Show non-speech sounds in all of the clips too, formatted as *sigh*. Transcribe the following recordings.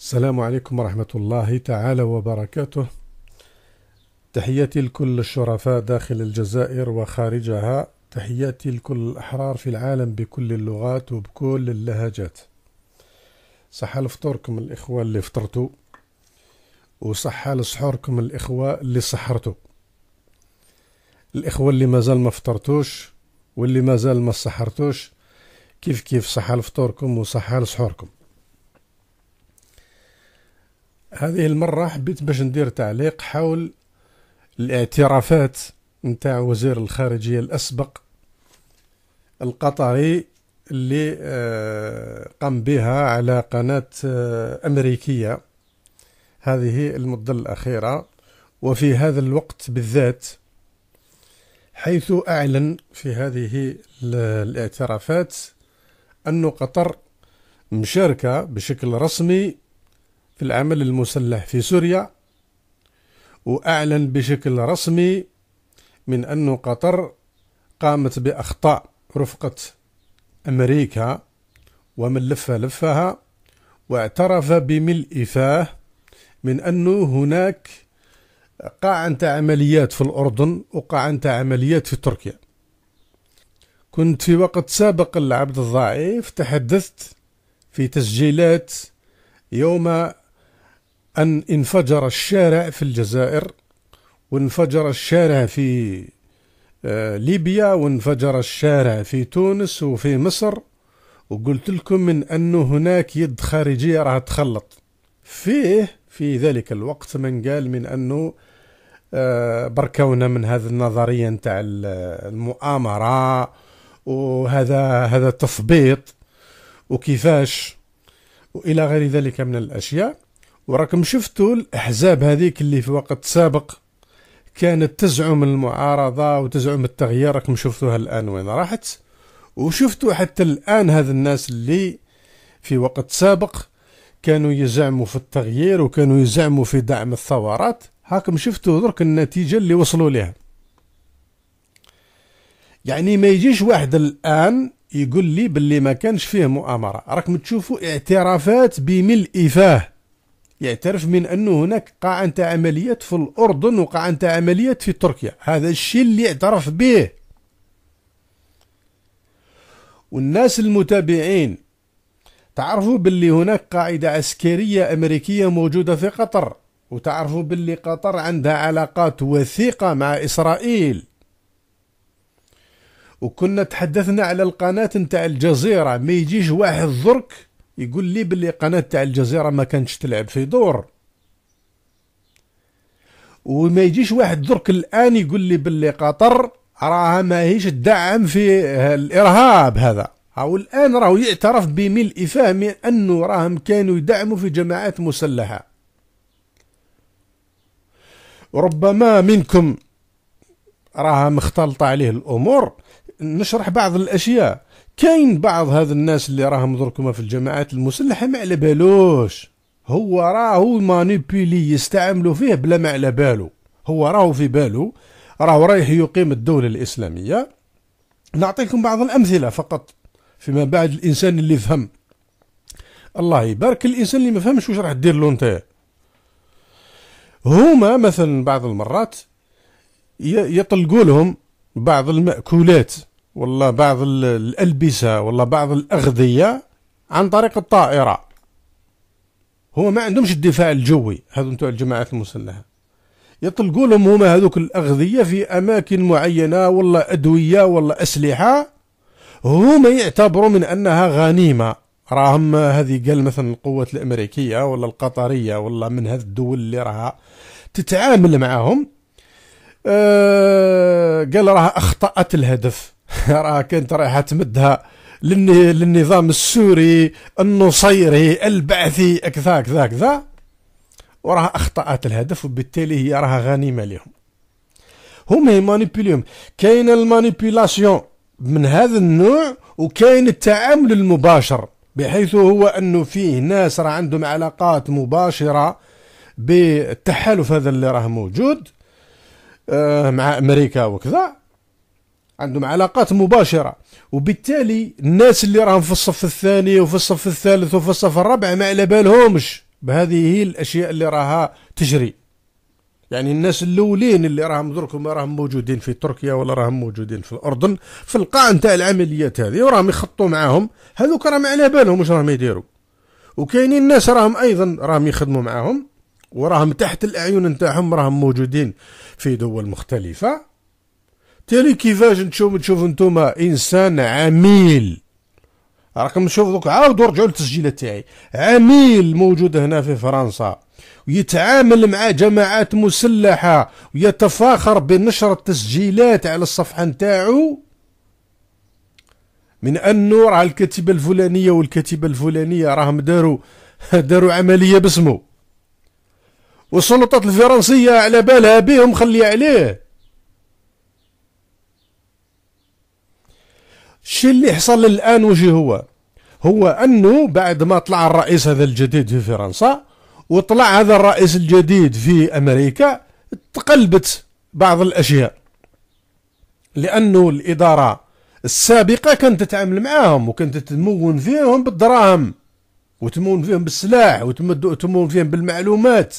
السلام عليكم ورحمة الله تعالى وبركاته تحياتي لكل الشرفاء داخل الجزائر وخارجها تحياتي لكل الأحرار في العالم بكل اللغات وبكل اللهجات صحة لفطوركم الإخوة اللي فطرتوا وصحة لسحوركم الإخوة اللي سحرتوا الإخوة اللي مازال ما فطرتوش واللي مازال ما سحرتوش كيف كيف صحة لفطوركم وصحة لسحوركم هذه المرة حبيت باش ندير تعليق حول الاعترافات نتاع وزير الخارجية الأسبق القطري اللي آه، قام بها على قناة آه، أمريكية هذه المدة الأخيرة وفي هذا الوقت بالذات حيث أعلن في هذه الاعترافات أن قطر مشاركة بشكل رسمي في العمل المسلح في سوريا وأعلن بشكل رسمي من أن قطر قامت بأخطاء رفقة أمريكا ومن لفها لفها واعترف بملء فاه من أنه هناك قاع انت عمليات في الأردن وقاع انت عمليات في تركيا كنت في وقت سابق العبد الضعيف تحدثت في تسجيلات يوم أن انفجر الشارع في الجزائر وانفجر الشارع في آه، ليبيا وانفجر الشارع في تونس وفي مصر وقلت لكم من أنه هناك يد خارجية راح تخلط فيه في ذلك الوقت من قال من أنه آه، بركونا من هذه النظرية نتاع المؤامرة وهذا هذا تثبيط وكيفاش وإلى غير ذلك من الأشياء وراكم شفتوا الاحزاب هذيك اللي في وقت سابق كانت تزعم المعارضه وتزعم التغيير راكم شفتوها الان وين راحت وشفتوا حتى الان هذا الناس اللي في وقت سابق كانوا يزعموا في التغيير وكانوا يزعموا في دعم الثورات هاكم شفتوا درك النتيجه اللي وصلوا لها يعني ما يجيش واحد الان يقول لي باللي ما كانش فيه مؤامره راكم تشوفوا اعترافات بملء فاه يعترف من أنه هناك قاع نتاع عمليات في الأردن وقاع نتاع عمليات في تركيا هذا الشيء اللي اعترف به والناس المتابعين تعرفوا باللي هناك قاعدة عسكرية أمريكية موجودة في قطر وتعرفوا باللي قطر عندها علاقات وثيقة مع إسرائيل وكنا تحدثنا على القناة نتاع الجزيرة ما يجيش واحد ذرك يقول لي بلي قناة تاع الجزيرة ما كانتش تلعب في دور وما يجيش واحد درك الآن يقول لي بلي قطر راها ماهيش تدعم في الإرهاب هذا أو الآن راهو يعترف بملء فهم أنه راهم كانوا يدعموا في جماعات مسلحة ربما منكم راها مختلطة عليه الأمور نشرح بعض الأشياء كاين بعض هذا الناس اللي راهم دركما في الجماعات المسلحه ما على بالوش هو راهو مانيبيلي يستعملوا فيه بلا ما على بالو هو راهو في بالو راهو رايح يقيم الدوله الاسلاميه نعطيكم بعض الامثله فقط فيما بعد الانسان اللي فهم الله يبارك الانسان اللي ما فهمش واش راح دير له انت هما مثلا بعض المرات يطلقوا لهم بعض المأكولات والله بعض الألبسة والله بعض الأغذية عن طريق الطائرة هو ما عندهمش الدفاع الجوي هذو نتوع الجماعات المسلحة يطلقوا لهم هما هذوك الأغذية في أماكن معينة والله أدوية والله أسلحة هما يعتبروا من أنها غنيمة راهم هذه قال مثلا القوات الأمريكية ولا القطرية ولا من هذه الدول اللي راها تتعامل معاهم آه قال راها أخطأت الهدف *laughs* راه كانت رايحه تمدها للنظام السوري النصيري البعثي كذا كذا كذا وراها اخطات الهدف وبالتالي هي راها غنيمه لهم هما يمانيبيليهم كاين المانيبيلاسيون من هذا النوع وكاين التعامل المباشر بحيث هو انه فيه ناس راه عندهم علاقات مباشره بالتحالف هذا اللي راه موجود آه، مع امريكا وكذا عندهم علاقات مباشره وبالتالي الناس اللي راهم في الصف الثاني وفي الصف الثالث وفي الصف الرابع ما على بالهمش بهذه الاشياء اللي راها تجري يعني الناس الاولين اللي راهم دركم راهم موجودين في تركيا ولا راهم موجودين في الاردن في القاع نتاع العمليات هذه وراهم يخطوا معاهم هذوك راهم على بالهم واش راهم يديروا وكاينين ناس راهم ايضا راهم يخدموا معاهم وراهم تحت الاعين نتاعهم راهم موجودين في دول مختلفه تالي كيفاش نشوف تشوف نتوما انسان عميل راكم نشوف دوك عاودوا رجعوا للتسجيلات تاعي عميل موجود هنا في فرنسا ويتعامل مع جماعات مسلحة ويتفاخر بنشر التسجيلات على الصفحة نتاعو من انه راه الكتيبة الفلانية والكتيبة الفلانية راهم داروا *laughs* داروا عملية باسمه والسلطات الفرنسية على بالها بهم خلي عليه الشيء اللي حصل الان وش هو هو انه بعد ما طلع الرئيس هذا الجديد في فرنسا وطلع هذا الرئيس الجديد في امريكا تقلبت بعض الاشياء لانه الاداره السابقه كانت تتعامل معاهم وكانت تمون فيهم بالدراهم وتمون فيهم بالسلاح وتمون فيهم بالمعلومات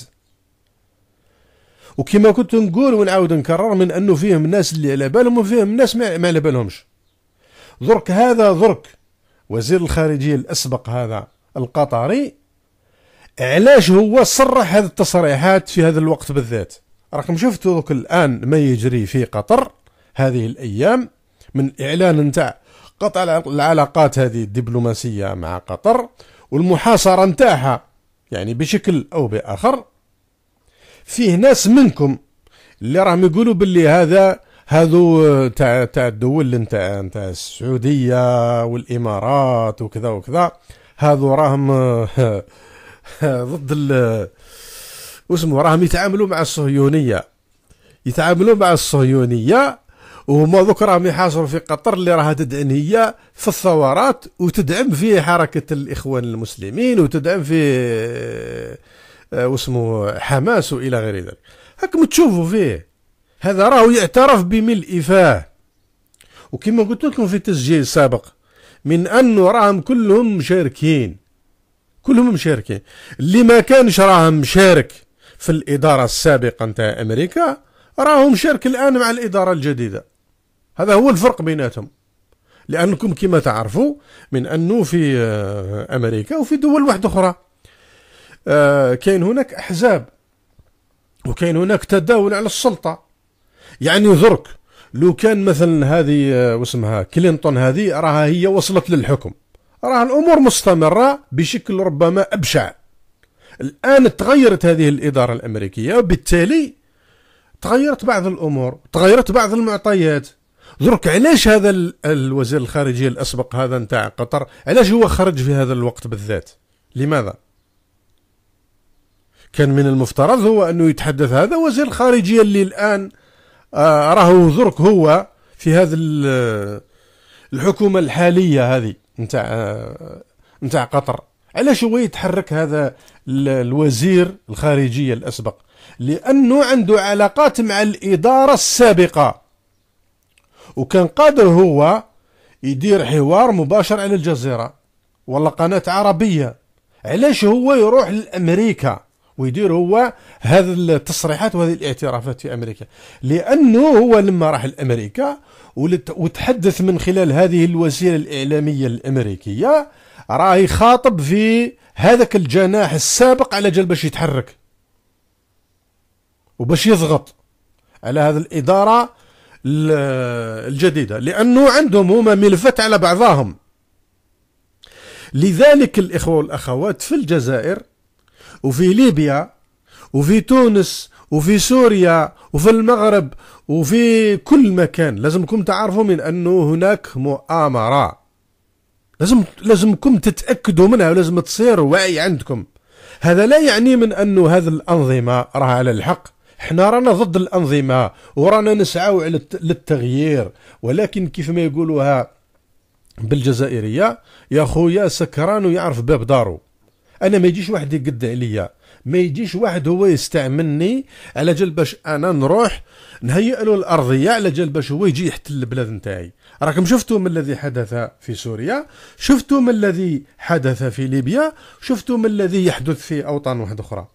وكما كنت نقول ونعاود نكرر من انه فيهم ناس اللي على بالهم وفيهم ناس ما على بالهمش درك هذا درك وزير الخارجية الأسبق هذا القطري علاش هو صرح هذه التصريحات في هذا الوقت بالذات راكم شفتوا دوك الآن ما يجري في قطر هذه الأيام من إعلان نتاع قطع العلاقات هذه الدبلوماسية مع قطر والمحاصرة نتاعها يعني بشكل أو بآخر فيه ناس منكم اللي راهم يقولوا باللي هذا هذو آه، تاع تاع الدول نتاع نتاع السعوديه والامارات وكذا وكذا هذو راهم آه، *laughs* ضد ال آه، واسمو راهم يتعاملوا مع الصهيونيه يتعاملوا مع الصهيونيه وهما دوك راهم يحاصروا في قطر اللي راها تدعم هي في الثورات وتدعم في حركه الاخوان المسلمين وتدعم في واسمو حماس والى غير ذلك هاكم تشوفوا فيه هذا راه يعترف بملء فاه وكما قلت لكم في تسجيل سابق من انه راهم كلهم مشاركين كلهم مشاركين اللي ما كانش راهم مشارك في الاداره السابقه نتاع امريكا راهو مشارك الان مع الاداره الجديده هذا هو الفرق بيناتهم لانكم كما تعرفوا من انه في آه، امريكا وفي دول واحده اخرى آه، كاين هناك احزاب وكاين هناك تداول على السلطه يعني ذرك لو كان مثلا هذه آه، واسمها كلينتون هذه راها هي وصلت للحكم راها الامور مستمره بشكل ربما ابشع الان تغيرت هذه الاداره الامريكيه وبالتالي تغيرت بعض الامور تغيرت بعض المعطيات درك علاش هذا الوزير الخارجيه الاسبق هذا نتاع قطر علاش هو خرج في هذا الوقت بالذات لماذا كان من المفترض هو انه يتحدث هذا وزير الخارجيه اللي الان آه، راهو درك هو في هذا الحكومه الحاليه هذه نتاع آه، نتاع قطر علاش هو يتحرك هذا الوزير الخارجيه الاسبق لانه عنده علاقات مع الاداره السابقه وكان قادر هو يدير حوار مباشر على الجزيره ولا قناه عربيه علاش هو يروح لامريكا ويدير هو هذه التصريحات وهذه الاعترافات في امريكا لانه هو لما راح لامريكا وتحدث من خلال هذه الوسيله الاعلاميه الامريكيه راه يخاطب في هذاك الجناح السابق على جال باش يتحرك وباش يضغط على هذه الاداره الجديده لانه عندهم هما ملفات على بعضهم لذلك الاخوه والاخوات في الجزائر وفي ليبيا وفي تونس وفي سوريا وفي المغرب وفي كل مكان لازمكم تعرفوا من أنه هناك مؤامرة لازم لازمكم تتأكدوا منها ولازم تصير وعي عندكم هذا لا يعني من أنه هذه الأنظمة راها على الحق احنا رانا ضد الأنظمة ورانا نسعى للتغيير ولكن كيف ما يقولوها بالجزائرية يا خويا سكران ويعرف باب دارو انا ما يجيش واحد يقد عليا ما يجيش واحد هو يستعملني على جال باش انا نروح نهيئ له الارضيه على جال باش هو يجي يحتل البلاد نتاعي راكم شفتوا ما الذي حدث في سوريا شفتوا ما الذي حدث في ليبيا شفتوا ما الذي يحدث في اوطان واحده اخرى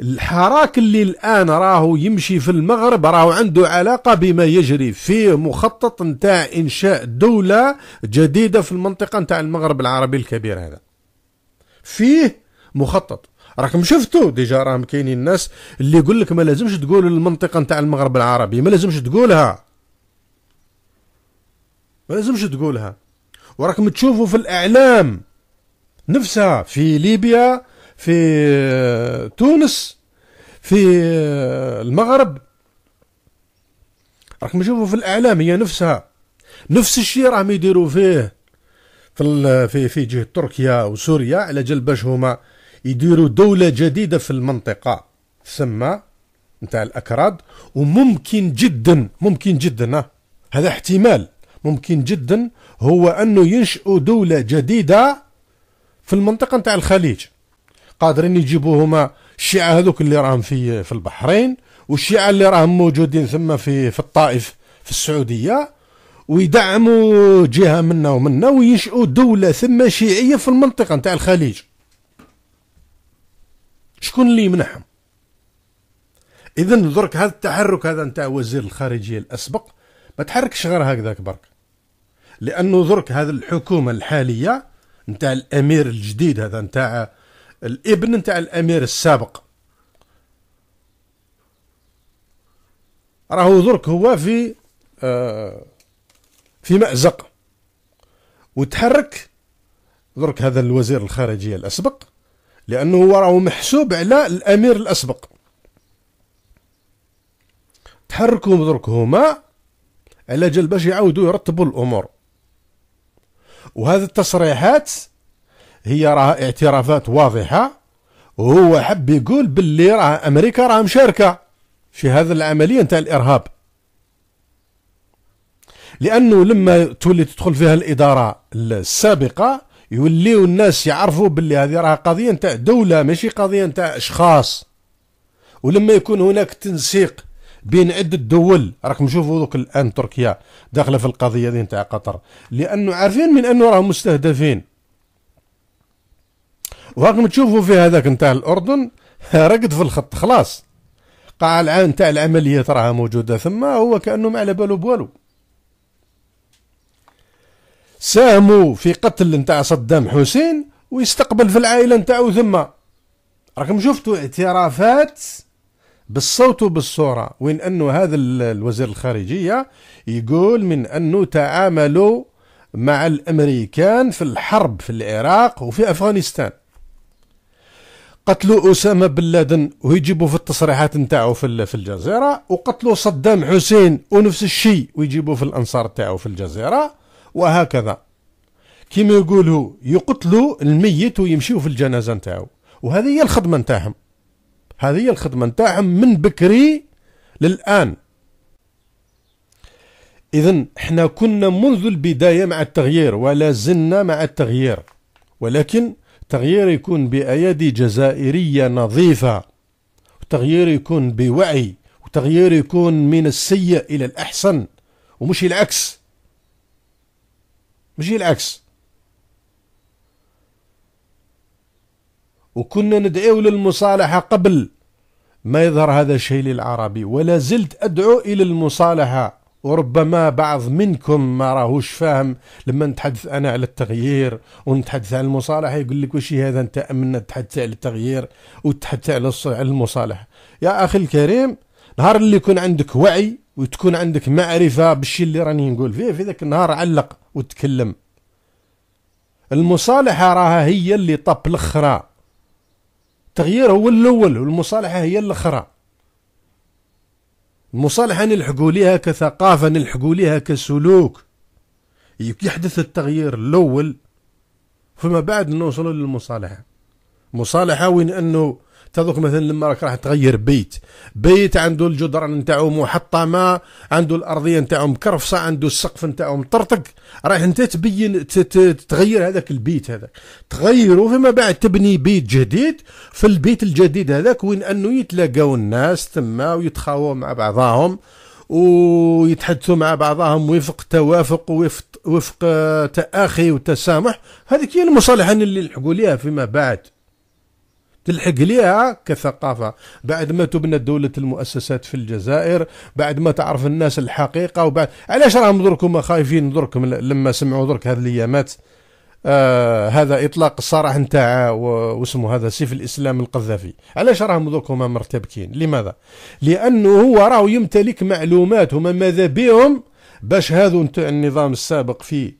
الحراك اللي الان راهو يمشي في المغرب راهو عنده علاقه بما يجري في مخطط نتاع انشاء دوله جديده في المنطقه نتاع المغرب العربي الكبير هذا فيه مخطط راكم شفتوا ديجا راهم كاينين الناس اللي يقول لك ما لازمش تقول المنطقه نتاع المغرب العربي ما لازمش تقولها ما لازمش تقولها وراكم تشوفوا في الاعلام نفسها في ليبيا في تونس في المغرب راكم تشوفوا في الاعلام هي نفسها نفس الشيء راهم يديروا فيه في في في جهه تركيا وسوريا على جال باش هما يديروا دوله جديده في المنطقه تسمى نتاع الاكراد وممكن جدا ممكن جدا هذا احتمال ممكن جدا هو انه ينشئوا دوله جديده في المنطقه نتاع الخليج قادرين يجيبوا هما الشيعه هذوك اللي راهم في في البحرين والشيعه اللي راهم موجودين ثم في في الطائف في السعوديه ويدعموا جهه منا ومنا وينشئوا دوله ثم شيعيه في المنطقه نتاع الخليج شكون اللي يمنحهم اذا درك هذا التحرك هذا نتاع وزير الخارجيه الاسبق ما تحركش غير هكذاك برك لانه درك هذه الحكومه الحاليه نتاع الامير الجديد هذا نتاع الابن نتاع الامير السابق راهو درك هو في آه في مأزق وتحرك درك هذا الوزير الخارجية الأسبق لأنه هو راه محسوب على الأمير الأسبق تحركوا درك هما على جال باش يعاودوا يرتبوا الأمور وهذه التصريحات هي راه اعترافات واضحة وهو حب يقول باللي راه أمريكا راه مشاركة في هذا العملية نتاع الإرهاب لانه لما تولي تدخل فيها الاداره السابقه يوليو الناس يعرفوا باللي هذه راه قضيه نتاع دوله ماشي قضيه نتاع اشخاص ولما يكون هناك تنسيق بين عدة دول راكم تشوفوا دوك الان تركيا داخله في القضيه هذه نتاع قطر لانه عارفين من انه راهم مستهدفين وراكم تشوفوا في هذاك نتاع الاردن *laughs* راقد في الخط خلاص قاع العام نتاع العمليات راها موجوده ثم هو كانه ما على باله بوالو ساهموا في قتل نتاع صدام حسين ويستقبل في العائله نتاعو ثم راكم شفتوا اعترافات بالصوت وبالصوره وين انه هذا الوزير الخارجيه يقول من انه تعاملوا مع الامريكان في الحرب في العراق وفي افغانستان قتلوا اسامه بن لادن ويجيبوا في التصريحات نتاعو في الجزيره وقتلوا صدام حسين ونفس الشيء ويجيبوا في الانصار نتاعو في الجزيره وهكذا كيما يقولوا يقتلوا الميت ويمشيو في الجنازه نتاعو وهذه هي الخدمه نتاعهم هذه هي الخدمه نتاعهم من بكري للان اذا احنا كنا منذ البدايه مع التغيير ولا زلنا مع التغيير ولكن التغيير يكون بايادي جزائريه نظيفه وتغيير يكون بوعي وتغيير يكون من السيء الى الاحسن ومش العكس ماشي العكس وكنا ندعو للمصالحة قبل ما يظهر هذا الشيء للعربي ولا زلت أدعو إلى المصالحة وربما بعض منكم ما راهوش فاهم لما نتحدث أنا على التغيير ونتحدث عن المصالحة يقول لك وش هذا أنت أمنا تحدث على التغيير وتحدث على المصالحة يا أخي الكريم نهار اللي يكون عندك وعي وتكون عندك معرفة بالشيء اللي راني نقول فيه في ذاك النهار علق وتكلم المصالحة راها هي اللي طب الأخرى التغيير هو الأول والمصالحة هي الأخرى المصالحة نلحقوا ليها كثقافة نلحقوا ليها كسلوك يحدث التغيير الأول فما بعد نوصلو للمصالحة مصالحة وين أنه تذوق دوك مثلا لما راك راح تغير بيت بيت عنده الجدران نتاعو محطمه عنده الارضيه نتاعو مكرفصه عنده السقف نتاعو مطرطق رايح انت تبين تغير هذاك البيت هذاك تغيره فيما بعد تبني بيت جديد في البيت الجديد هذاك وين انه يتلاقاو الناس تما ويتخاووا مع بعضهم ويتحدثوا مع بعضهم وفق توافق وفق وفق آه، تاخي وتسامح هذيك هي المصالحه اللي لحقوا ليها فيما بعد تلحق ليها كثقافة بعد ما تبنى دولة المؤسسات في الجزائر بعد ما تعرف الناس الحقيقة وبعد علاش راهم دركم خايفين دركم لما سمعوا درك هذه الأيامات آه هذا اطلاق الصراح نتاع واسمه هذا سيف الاسلام القذافي علاش راهم درك هما مرتبكين لماذا لانه هو راهو يمتلك معلومات هما ماذا بهم باش هذو نتاع النظام السابق في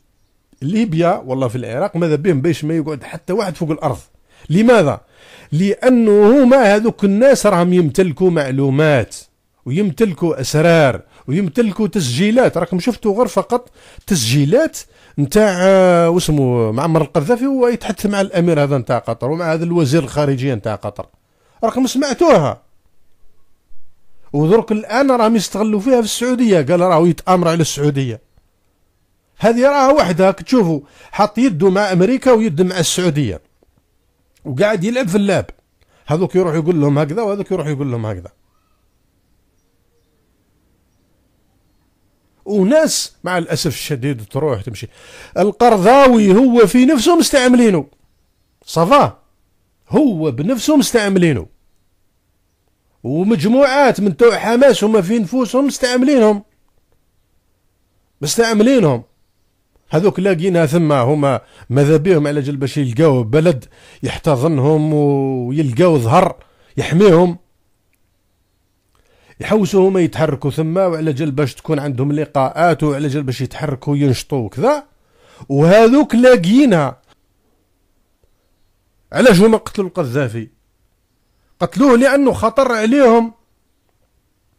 ليبيا والله في العراق ماذا بهم باش ما يقعد حتى واحد فوق الارض لماذا لانه هما هذوك الناس راهم يمتلكوا معلومات ويمتلكوا اسرار ويمتلكوا تسجيلات راكم شفتوا غير فقط تسجيلات نتاع آه، واسمو معمر القذافي وهو يتحدث مع الامير هذا نتاع قطر ومع هذا الوزير الخارجيه نتاع قطر راكم سمعتوها ودرك الان راهم يستغلوا فيها في السعوديه قال راهو يتامر على السعوديه هذه راها وحده تشوفوا حط يده مع امريكا ويد مع السعوديه وقاعد يلعب في اللعب هذوك يروح يقول لهم هكذا وهذوك يروح يقول لهم هكذا وناس مع الاسف الشديد تروح تمشي القرضاوي هو في نفسه مستعملينه صفا هو بنفسه مستعملينه ومجموعات من توع حماس هما في نفوسهم مستعملينهم مستعملينهم هذوك لاقينا ثم هما ماذا بهم على جل باش يلقاو بلد يحتضنهم ويلقاو ظهر يحميهم يحوسوا هما يتحركوا ثم وعلى جل باش تكون عندهم لقاءات وعلى جل باش يتحركوا ينشطوا وكذا وهذوك لاقينا علاش هما قتلوا القذافي قتلوه لانه خطر عليهم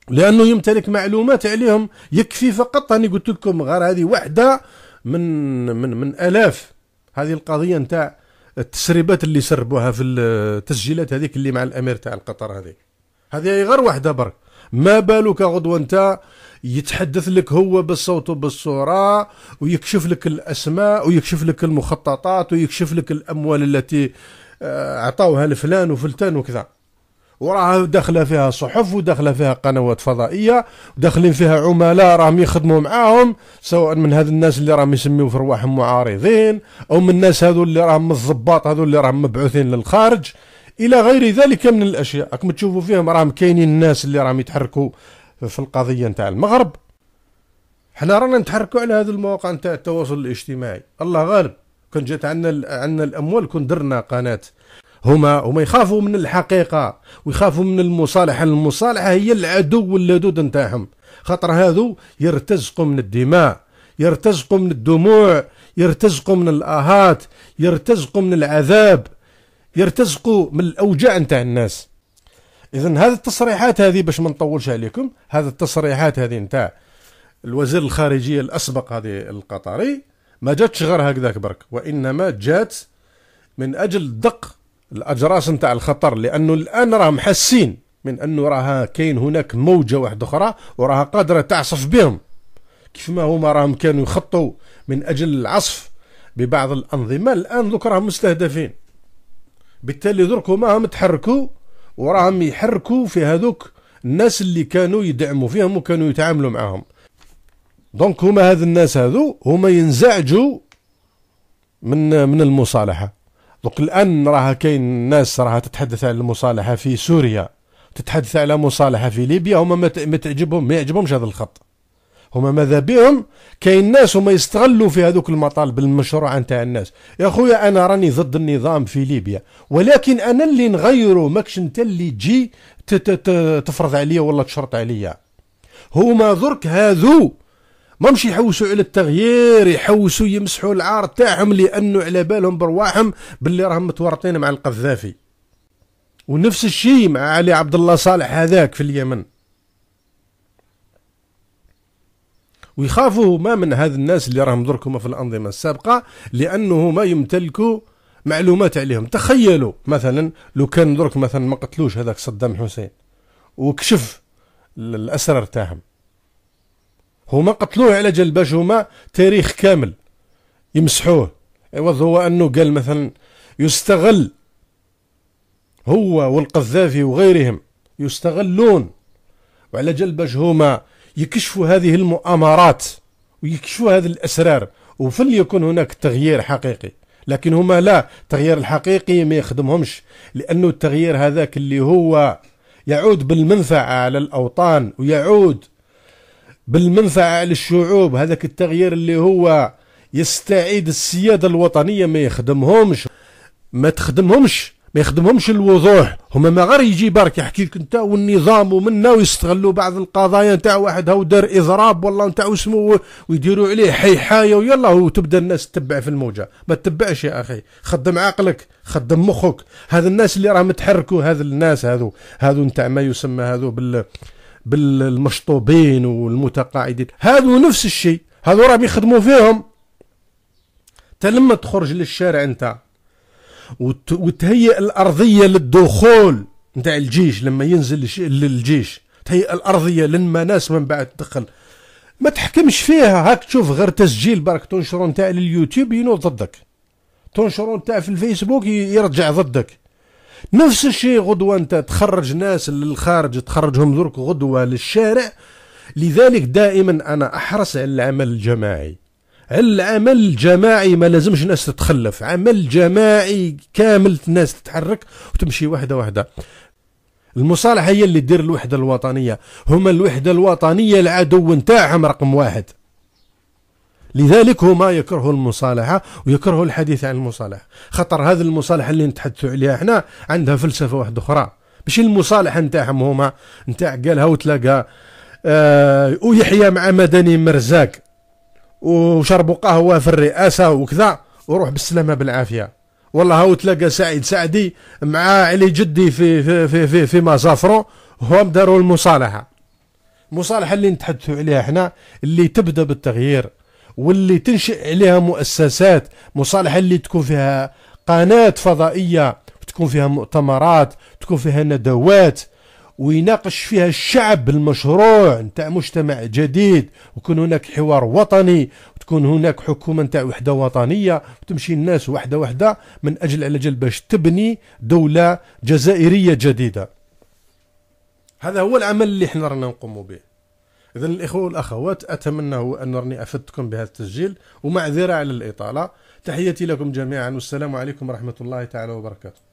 لانه يمتلك معلومات عليهم يكفي فقط راني قلت لكم غير هذه وحده من من من الاف هذه القضيه نتاع التسريبات اللي سربوها في التسجيلات هذيك اللي مع الامير تاع القطر هذيك هذه غير واحده برك ما بالك غدوه انت يتحدث لك هو بالصوت وبالصوره ويكشف لك الاسماء ويكشف لك المخططات ويكشف لك الاموال التي اعطاوها آه، لفلان وفلتان وكذا وراها داخله فيها صحف وداخله فيها قنوات فضائيه وداخلين فيها عملاء راهم يخدموا معاهم سواء من هذ الناس اللي راهم يسميو في رواحهم معارضين او من الناس هذو اللي راهم الضباط هذو اللي راهم مبعوثين للخارج الى غير ذلك من الاشياء راكم تشوفوا فيهم راهم كاينين الناس اللي راهم يتحركوا في القضيه نتاع المغرب حنا رانا نتحركوا على هذه المواقع نتاع التواصل الاجتماعي الله غالب كان جات عندنا عندنا الاموال كون درنا قناه هما هما يخافوا من الحقيقه ويخافوا من المصالحه المصالحه هي العدو اللدود نتاعهم خاطر هذو يرتزقوا من الدماء يرتزقوا من الدموع يرتزقوا من الاهات يرتزقوا من العذاب يرتزقوا من الاوجاع نتاع الناس اذا هذه التصريحات هذه باش ما نطولش عليكم هذه التصريحات هذه نتاع الوزير الخارجيه الاسبق هذه القطري ما جاتش غير هكذاك برك وانما جات من اجل دق الاجراس نتاع الخطر لانه الان راهم حاسين من انه راها كاين هناك موجه واحده اخرى وراها قادره تعصف بهم كيف ما هما راهم كانوا يخطوا من اجل العصف ببعض الانظمه الان دوك راهم مستهدفين بالتالي درك هما راهم تحركوا وراهم يحركوا في هذوك الناس اللي كانوا يدعموا فيهم وكانوا يتعاملوا معاهم دونك هما هذ الناس هذو هما ينزعجوا من من المصالحه دوك الان راها كاين ناس راها تتحدث على المصالحه في سوريا تتحدث على مصالحه في ليبيا هما ما تعجبهم ما يعجبهمش هذا الخط هما ماذا بهم كاين ناس هما يستغلوا في هذوك المطالب المشروعه نتاع الناس يا خويا انا راني ضد النظام في ليبيا ولكن انا اللي نغيره ماكش انت اللي تجي تفرض عليا ولا تشرط عليا هما درك هذو ماهمش يحوسوا على التغيير يحوسوا يمسحوا العار تاعهم لانه على بالهم برواحهم باللي راهم متورطين مع القذافي ونفس الشيء مع علي عبد الله صالح هذاك في اليمن ويخافوا ما من هذ الناس اللي راهم دركم في الأنظمة السابقة لأنه ما يمتلكوا معلومات عليهم تخيلوا مثلا لو كان درك مثلا ما قتلوش هذاك صدام حسين وكشف الأسرار تاعهم هما قتلوه على جال باش هما تاريخ كامل يمسحوه عوض هو انه قال مثلا يستغل هو والقذافي وغيرهم يستغلون وعلى جال باش هما يكشفوا هذه المؤامرات ويكشفوا هذه الاسرار وفليكن هناك تغيير حقيقي لكن هما لا التغيير الحقيقي ما يخدمهمش لانه التغيير هذاك اللي هو يعود بالمنفعه على الاوطان ويعود بالمنفعة للشعوب هذاك التغيير اللي هو يستعيد السيادة الوطنية ما يخدمهمش ما تخدمهمش ما يخدمهمش الوضوح هما ما غير يجي برك يحكي لك انت والنظام ومنا ويستغلوا بعض القضايا نتاع واحد هاو دار اضراب والله نتاع اسمه ويديروا عليه حيحايه ويلا وتبدا الناس تتبع في الموجه ما تتبعش يا اخي خدم عقلك خدم مخك هذا الناس اللي راهم تحركوا هذا الناس هذو هذو نتاع ما يسمى هذو بال بالمشطوبين والمتقاعدين هذو نفس الشيء هذو راهم يخدموا فيهم لما تخرج للشارع انت وتهيئ الارضيه للدخول نتاع الجيش لما ينزل للجيش تهيئ الارضيه لما ناس من بعد تدخل ما تحكمش فيها هاك تشوف غير تسجيل برك تنشرو نتاع لليوتيوب ينوض ضدك تنشرو نتاع في الفيسبوك يرجع ضدك نفس الشيء غدوه انت تخرج ناس للخارج تخرجهم درك غدوه للشارع لذلك دائما انا احرص على العمل الجماعي العمل الجماعي ما لازمش ناس تتخلف عمل جماعي كامل الناس تتحرك وتمشي واحده واحده المصالحه هي اللي دير الوحده الوطنيه هما الوحده الوطنيه العدو نتاعهم رقم واحد لذلك هما يكرهوا المصالحة ويكرهوا الحديث عن المصالحة خطر هذه المصالحة اللي نتحدثوا عليها احنا عندها فلسفة واحدة أخرى ماشي المصالحة نتاعهم هما نتاع قالها وتلاقى آه ويحيى مع مدني مرزاك وشربوا قهوة في الرئاسة وكذا وروح بالسلامة بالعافية والله هاو تلاقى سعيد سعدي مع علي جدي في في في في, في مازافرو هم داروا المصالحة المصالحة اللي نتحدثوا عليها احنا اللي تبدا بالتغيير واللي تنشئ عليها مؤسسات مصالحة اللي تكون فيها قناة فضائية تكون فيها مؤتمرات تكون فيها ندوات ويناقش فيها الشعب المشروع نتاع مجتمع جديد ويكون هناك حوار وطني وتكون هناك حكومه نتاع وحده وطنيه وتمشي الناس وحده وحده من اجل على جل باش تبني دوله جزائريه جديده هذا هو العمل اللي احنا رانا نقوم به إذا الإخوة والأخوات أتمنى أن راني أفدتكم بهذا التسجيل ومعذرة على الإطالة تحياتي لكم جميعا والسلام عليكم ورحمة الله تعالى وبركاته